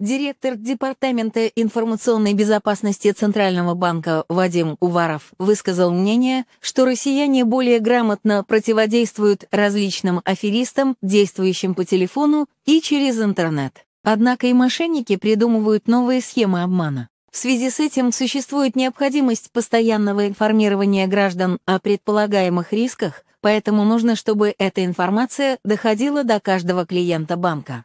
Директор Департамента информационной безопасности Центрального банка Вадим Уваров высказал мнение, что россияне более грамотно противодействуют различным аферистам, действующим по телефону и через интернет. Однако и мошенники придумывают новые схемы обмана. В связи с этим существует необходимость постоянного информирования граждан о предполагаемых рисках, поэтому нужно, чтобы эта информация доходила до каждого клиента банка.